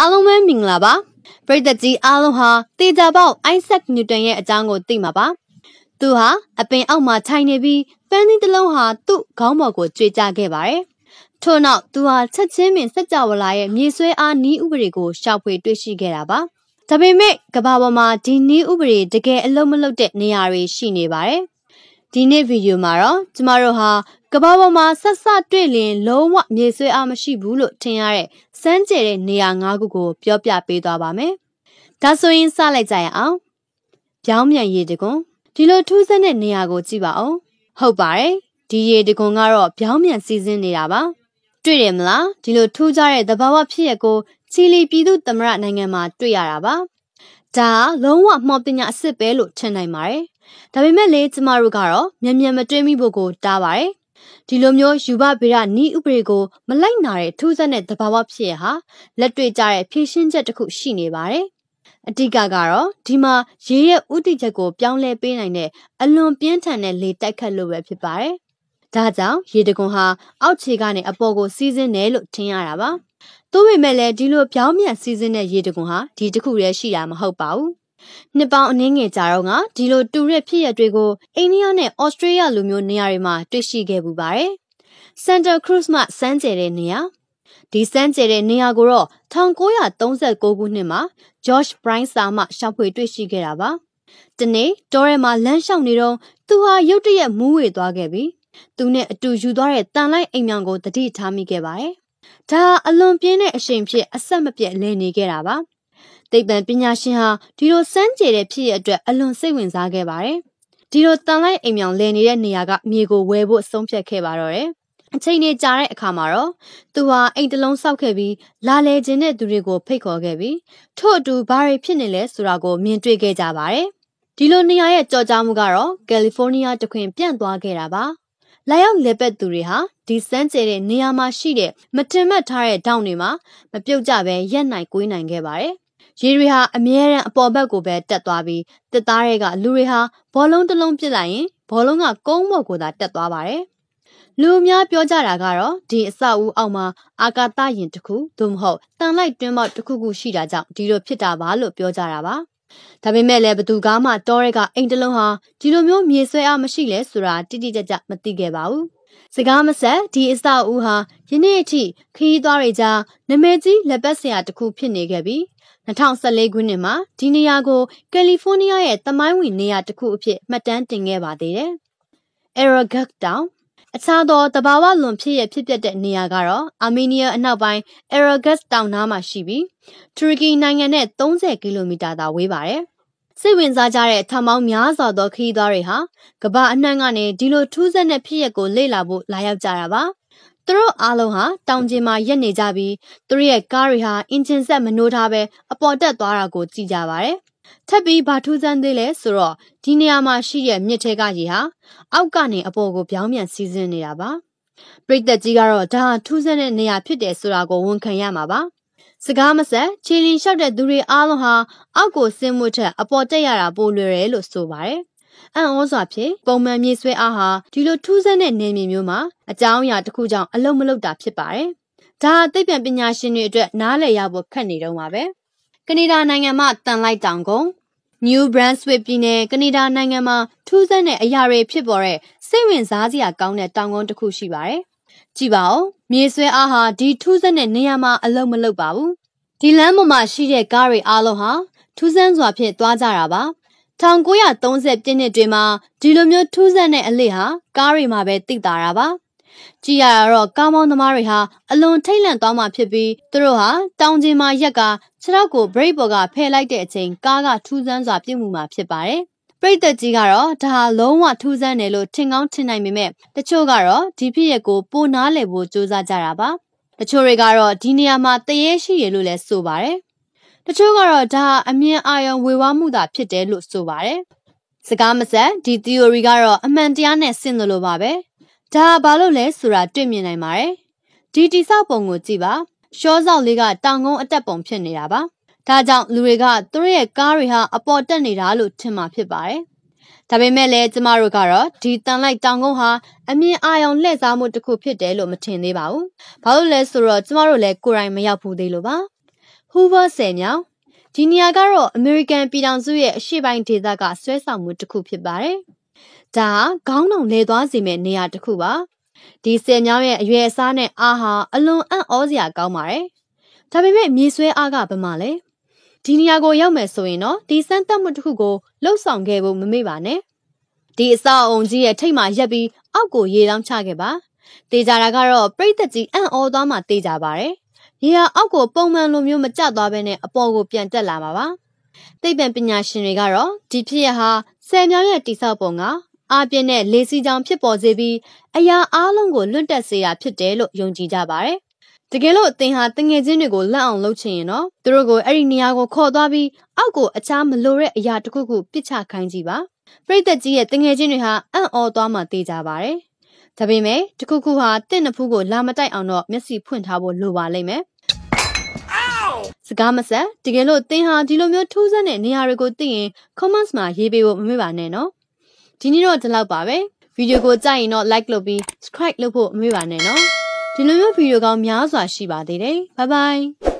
အားလုံးပဲမင်္ဂလာပါပရိသတ်ကြီးအားလုံးဟာတေချာပေါက် Isaac Newton ရဲ့အကြောင်းကိုသိမှာပါ သူဟာအပင်အောက်မှာခြိုင်နေပြီးပန်းသီးတစ်လုံးဟာသူ့ခေါင်းပေါ်ကိုကျွေကျခဲ့ပါတယ်ထို့နောက်သူဟာချက်ချင်းပင်စัจ java လာရဲ့မြေဆွဲအားနီးဥပဒေကိုရှာဖွေတွေ့ရှိခဲ့တာပါဒါပေမဲ့ကဘာပေါ်မှာဒီနီးဥပဒေတကယ်အလုံးမလုံးတဲ့နေရာတွေရှိနေပါတယ်ဒီနေ့ဗီဒီယိုမှာတော့ကျမတို့ဟာကမ္ဘာပေါ်မှာဆက်စတွေ့လျင် လုံးဝမြေဆွေးအားမရှိဘူးလို့ထင်ရတဲ့စမ်းကြဲတဲ့နေရာ၅ခုကို ပြောပြပေးသွားပါမယ်။ဒါဆိုရင်စလိုက်ကြရအောင်။ပြောင်းမြန်ရေတကွန်ဒီလိုထူးဆန်းတဲ့နေရာကိုကြည့်ပါဦး။ဟုတ်ပါတယ်။ဒီရေတကွန်ကတော့ပြောင်းမြန်စီစဉ်နေတာပါ။တွေ့တယ်မလား။ဒီလိုထူးခြားတဲ့သဘာဝဖြစ်ရကိုချီလီပြည်သူသမ္မတနိုင်ငံမှာ တွေ့ရတာပါ။ဒါလုံးဝမှော်ပညာအစ်စ်ပဲလို့ထင်နိုင်ပါတယ်။။ဒါပေမဲ့လေကျမတို့ကတော့မြန်မြန်မတွေးမိဖို့ကို တားပါတယ်။ဒီလိုမျိုးယူဘဗေဒနီးဥပဒေကို မလိုက်နာတဲ့ထူးဆန်းတဲ့သဘာဝဖြစ်ရဟာလက်တွေ့ကျတဲ့ဖြည့်ရှင်းချက်တစ်ခုရှိနေပါတယ်။အဓိကကတော့ဒီမှာရေရဲ့ဥတီချက်ကိုပြောင်းလဲပေးနိုင်တဲ့အလွန်ပြင်းထန်တဲ့လေတိုက်ခတ်လို့ပဲဖြစ်ပါတယ်။ဒါကြောင့်ရေတကွန်ဟာအောက်ခြေကနေအပေါ်ကိုစီးဆင်းတယ်လို့ထင်ရတာပါ။သို့ပေမဲ့လည်းဒီလိုပြောင်းပြန်စီးဆင်းတဲ့ရေတကွန်ဟာဒီတစ်ခုတည်းရှိတာမဟုတ်ပါဘူး။နှစ်ပေါင်းအနည်းငယ်ကြာတော့ကဒီလိုတူရစ်ဖြစ်ရတွေကိုအိန္ဒိယနဲ့ဩစတြေးလျလိုမျိုးနေရာတွေမှာတွေ့ရှိခဲ့ပူပါတယ်။ Santa Cruz မှာစမ်းကြယ်တဲ့နေရာဒီစမ်းကြယ်တဲ့နေရာကိုတော့1939ခုနှစ်မှာ George Price စာမှရှာဖွေတွေ့ရှိခဲ့တာပါ။တနေ့တောထဲမှာလမ်းလျှောက်နေတော့သူဟာရုတ်တရက်မူးဝေသွားခဲ့ပြီ။သူနဲ့အတူယူသွားတဲ့တန်လိုက်အိမ်မြောင်ကိုတတိထားမိခဲ့ပါတယ်။ဒါအလွန်ပြင်းတဲ့အရှိန်ဖြစ်အဆက်မပြတ်လဲနေခဲ့တာပါ။သိပ္ပံပညာရှင်ဟာဒီလိုစမ်းကြယ်တဲ့ဖြစ်ရအတွက်အလွန်စိတ်ဝင်စားခဲ့ပါတယ်။ဒီလိုတန်လိုက်အိမ်မြောင်လည်နေတဲ့နေရာက မြေကိုဝဲဖို့ဆုံးဖြတ်ခဲ့ပါတော့တယ်။အချိန်နေကြာတဲ့အခါမှာတော့သူဟာအိမ်တလုံးစောက်ခဲ့ပြီးလာလေခြင်းတဲ့သူတွေကိုဖိတ်ခေါ်ခဲ့ပြီးထို့အတူဘာတွေဖြစ်နေလဲဆိုတာကိုမြင်တွေ့ခဲ့ကြပါတယ်။ဒီလိုနေရာရဲ့ကြော်ကြားမှုကတော့ကယ်လီဖိုးနီးယားတခွင်ပြန့်သွားခဲ့တာပါ။လာရောက်လေပတ်သူတွေဟာဒီစမ်းကျဲတဲ့နေရာမှာရှိတဲ့မတင်မှတ်ထားတဲ့တောင်တွေမှာမပြုတ်ကြဘဲရက်နိုင်ကွေးနိုင်ခဲ့ပါတယ်ရေတွေဟာအမြဲတမ်းအပေါ်ဘက်ကိုပဲတက်သွားပြီးတက်သားတွေကလူတွေဟာဘောလုံးတစ်လုံးပစ်လိုက်ရင်ဘောလုံးကကုန်းပေါ်ကိုသာတက်သွားပါတယ်။လူအများပြောကြတာကတော့ဒီအဆောက်အဦအောက်မှာအာကာသယာဉ်တစ်ခုသို့မဟုတ်တန်လိုက်တွင်းပေါက်တစ်ခုခုရှိတာကြောင့်ဒီလိုဖြစ်တာပါလို့ပြောကြတာပါ။ဒါပေမဲ့လည်းဘသူကမှတောရက်ကအိမ်တလုံးဟာဒီလိုမျိုးမြေဆွဲအားမရှိလဲဆိုတာတိတိကျကျမသိခဲ့ပါဘူး။စကားမဆက်ဒီအစအဦးဟာယနေ့အထိခီးသွားတွေကြားနမဲကြီးလက်ပတ်ဆရာတစ်ခုဖြစ်နေခဲ့ပြီး2014ခုနှစ်မှာဒီနေရာကိုကယ်လီဖိုးနီးယားရဲ့သမိုင်းဝင်နေရာတစ်ခုအဖြစ်မှတ်တမ်းတင်ခဲ့ပါသေးတယ်။ Aragog Town အခြားသောတဘာဝလွန်ဖြစ်ရဖြစ်ပျက်တဲ့နေရာကတော့အာမေးနီးယားအနောက်ပိုင်း Aragaz တောင်နားမှာရှိပြီးတူရကီနိုင်ငံနဲ့30ကီလိုမီတာသာဝေးပါတယ်။စိတ်ဝင်စားကြတဲ့ထောင်ပေါင်းများစွာသောခရီးသွားတွေဟာကမ္ဘာအနှံ့ကနေဒီလိုထူးဆန်းတဲ့ဖြစ်ရပ်ကိုလေ့လာဖို့လာရောက်ကြတာပါ။သူတို့အားလုံးဟာတောင်ကျင်မှာရက်နေကြပြီးသူတို့ရဲ့ကားတွေဟာအင်ဂျင်ဆက်မနှိုးထားပဲအပေါ်တက်သွားတာကိုကြည့်ကြပါဗျ။ထပ်ပြီးဘာထူးဆန်းသေးလဲဆိုတော့ဒီနေရာမှာရှိတဲ့မြစ်ထဲကရေဟာအောက်ကနေအပေါ်ကိုပြောင်းပြန်စီးဆင်းနေတာပါ။ပရိသတ်ကြီးကတော့ဒါထူးဆန်းတဲ့နေရာဖြစ်တယ်ဆိုတာကိုဝန်ခံရမှာပါ။စကားမဆက်ခြေလင်းလျှောက်တဲ့သူတွေအားလုံးဟာအောက်ကိုဆင်းမှုထက်အပေါ်တက်ရတာပိုလွယ်တယ်လို့ဆိုပါတယ်။အံ့ဩစွာဖြင့်ပုံမှန်မြေဆွဲအားဟာဒီလိုထူးဆန်းတဲ့နေမြေမျိုးမှာအကြောင်းအရာတစ်ခုကြောင့်အလုံးမလုံးတာဖြစ်ပါတယ်။ဒါအသိပံပညာရှင်တွေအတွက်နားလည်ရဖို့ခက်နေတော့ပါပဲ။ကနေဒါနိုင်ငံမှာတန်လိုက်တောင်ကုန် New Brunswick ပြည်နယ်ကနေဒါနိုင်ငံမှာထူးဆန်းတဲ့အရာတွေဖြစ်ပေါ်တဲ့စိတ်ဝင်စားစရာကောင်းတဲ့တောင်ကုန်းတစ်ခုရှိပါတယ်။ကြည့်ပါဦး။မြေဆွဲအားဟာဒီထူးဆန်းတဲ့နေရာမှာအလုံးမလုံးပါဘူး။ဒီလမ်းပေါ်မှာရှိတဲ့ကားတွေအားလုံးဟာထူးဆန်းစွာဖြင့်သွားကြတာပါ1930ပြည့်နှစ်တွေမှာဒီလိုမျိုးထူးဆန်းတဲ့အလစ်ဟာကားတွေမှာပဲသိတာတာပါကြည်ရတာတော့ကားမောင်းသမားတွေဟာအလွန်ထိတ်လန့်သွားမှဖြစ်ပြီးသူတို့ဟာတောင်ကျင်မှာရက်ကခြေထောက်ကိုဘရိတ်ပေါ်ကဖယ်လိုက်တဲ့အချိန်ကားကထူးဆန်းစွာပြစ်မှုမှာဖြစ်ပါတယ်ပရိသတ်ကြီးကတော့ဒါဟာလုံးဝထူးဆန်းတယ်လို့ထင်ကောင်းထင်နိုင်ပေမဲ့တချို့ကတော့ဒီဖြစ်ရပ်ကိုပိုနားလည်ဖို့စူးစမ်းကြတာပါတချို့တွေကတော့ဒီနေရာမှာတရေရှိရလို့လဲဆိုပါတယ်တချို့ကတော့ဒါအမြင်အာရုံဝေဝါမှုသာဖြစ်တယ်လို့ဆိုပါတယ်စကားမဆက်ဒီ theory ကတော့အမှန်တရားနဲ့ဆင်တယ်လို့ပါပဲဒါဘာလို့လဲဆိုတာတွေ့မြင်နိုင်ပါတယ်ဒီတိဆောက်ပုံကိုကြည့်ပါရှောဆောက်လေးကတောင်ကုန်းအတက်ပုံဖြစ်နေတာပါဒါကြောင့်လူတွေကသူတို့ရဲ့ကားတွေဟာအပေါ်တက်နေတာလို့ထင်မှာဖြစ်ပါတယ်ဒါပေမဲ့လည်းကျမတို့ကတော့ဒီတန်လိုက်တောင်ကုန်းဟာအမြင်အာရုံလှည့်စားမှုတစ်ခုဖြစ်တယ်လို့မထင်သေးပါဘူး။ဘာလို့လဲဆိုတော့ကျမတို့လည်းကိုယ်တိုင်မရောက်ဘူးသေးလို့ပါ။ Hoover ဆယ်မြောင်ဒီနေရာကတော့ American ပြည်ထောင်စုရဲ့အရှေ့ပိုင်းဒေသကဆွဲဆောင်မှုတစ်ခုဖြစ်ပါတယ်။ဒါခေါင်းဆောင်လဲသွားစေမယ့်နေရာတစ်ခုပါ။ဒီဆယ်မြောင်ရဲ့အရွယ်အစားနဲ့အားဟာအလွန်အံ့ဩစရာကောင်းပါတယ်။ဒါပေမဲ့မြေဆွဲအားကဘာမှလဲ။ဒီနေရာကိုရောက်မယ်ဆိုရင်တော့ဒီစမ်းသပ်မှုတစ်ခုကိုလှုပ်ဆောင်ခဲ့ဖို့မမေ့ပါနဲ့။ဒီအဆောက်အုံကြီးရဲ့ထိပ်မှာရက်ပြီးအောက်ကိုရေတောင်းချခဲ့ပါ။တေကြတာကတော့ပြိတ္တကြီးအံ့ဩသွားမှတေကြပါတယ်။နေရာအောက်ကိုပုံမှန်လိုမျိုးမကျသွားဘဲနဲ့အပေါ်ကိုပြန်တက်လာမှာပါ။သိပ္ပံပညာရှင်တွေကတော့ဒီဖြစ်ရဟာဆယ်မြောင်ရဲ့တိဆောက်ပုံကအပြင်းနဲ့လေစီကြောင်ဖြစ်ပေါ်စေပြီးအရာအားလုံးကိုလွတ်တက်စေတာဖြစ်တယ်လို့ယုံကြည်ကြပါတယ်။တကယ်လို့အသင်ဟာတငယ်ချင်းတွေကိုလက်အောင်လုပ်ချင်ရင်တော့သူတို့ကိုအဲ့ဒီနေရာကိုခေါ်သွားပြီးအောက်ကိုအခြားမလိုတဲ့အရာတစ်ခုခုပစ်ချခိုင်းကြည့်ပါ။ပြိတ္တကြီးရဲ့တငယ်ချင်းတွေဟာအံ့ဩသွားမှသိကြပါတယ်။ဒါပေမဲ့တခုခုဟာတင့်နဖူးကိုလာမတိုက်အောင်တော့မျက်စိဖွင့်ထားဖို့လိုပါလိမ့်မယ်စကားမဆက်တကယ်လို့သင်ဟာဒီလိုမျိုးထူးဆန်းတဲ့နေရာတွေကိုသိရင် comments မှာရေးပေးဖို့မမေ့ပါနဲ့နော်ဒီနေ့တော့ဒီလောက်ပါပဲဗီဒီယိုကိုကြိုက်ရင်တော့ like လုပ်ပြီး subscribe လုပ်ဖို့မမေ့ပါနဲ့နော်ဒီလိုမျိုးဗီဒီယိုကောင်းများစွာရှိပါသေးတယ် bye bye